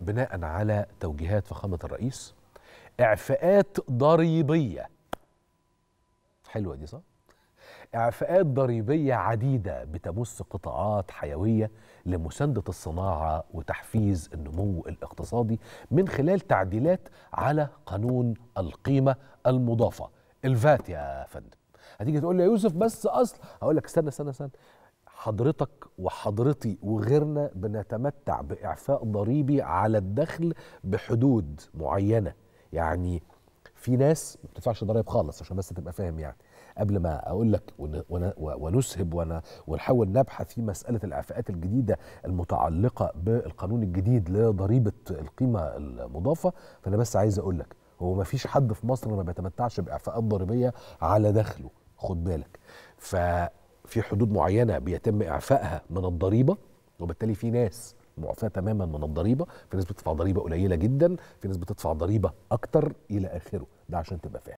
بناء على توجيهات فخامة الرئيس إعفاءات ضريبية حلوة دي صح؟ إعفاءات ضريبية عديدة بتمس قطاعات حيوية لمساندة الصناعة وتحفيز النمو الاقتصادي من خلال تعديلات على قانون القيمة المضافة الفات يا فندم هتيجي تقول لي يا يوسف بس أصل هقول لك استنى استنى استنى حضرتك وحضرتي وغيرنا بنتمتع باعفاء ضريبي على الدخل بحدود معينه يعني في ناس ما بتدفعش ضرائب خالص عشان بس تبقى فاهم يعني قبل ما اقول لك ونسهب ون ونحاول نبحث في مساله الاعفاءات الجديده المتعلقه بالقانون الجديد لضريبه القيمه المضافه فانا بس عايز اقول لك هو ما فيش حد في مصر ما بيتمتعش باعفاءات ضريبيه على دخله خد بالك ف في حدود معينه بيتم اعفائها من الضريبه وبالتالي في ناس معفاه تماما من الضريبه في ناس بتدفع ضريبه قليله جدا في ناس بتدفع ضريبه اكتر الى اخره ده عشان تبقى فاهم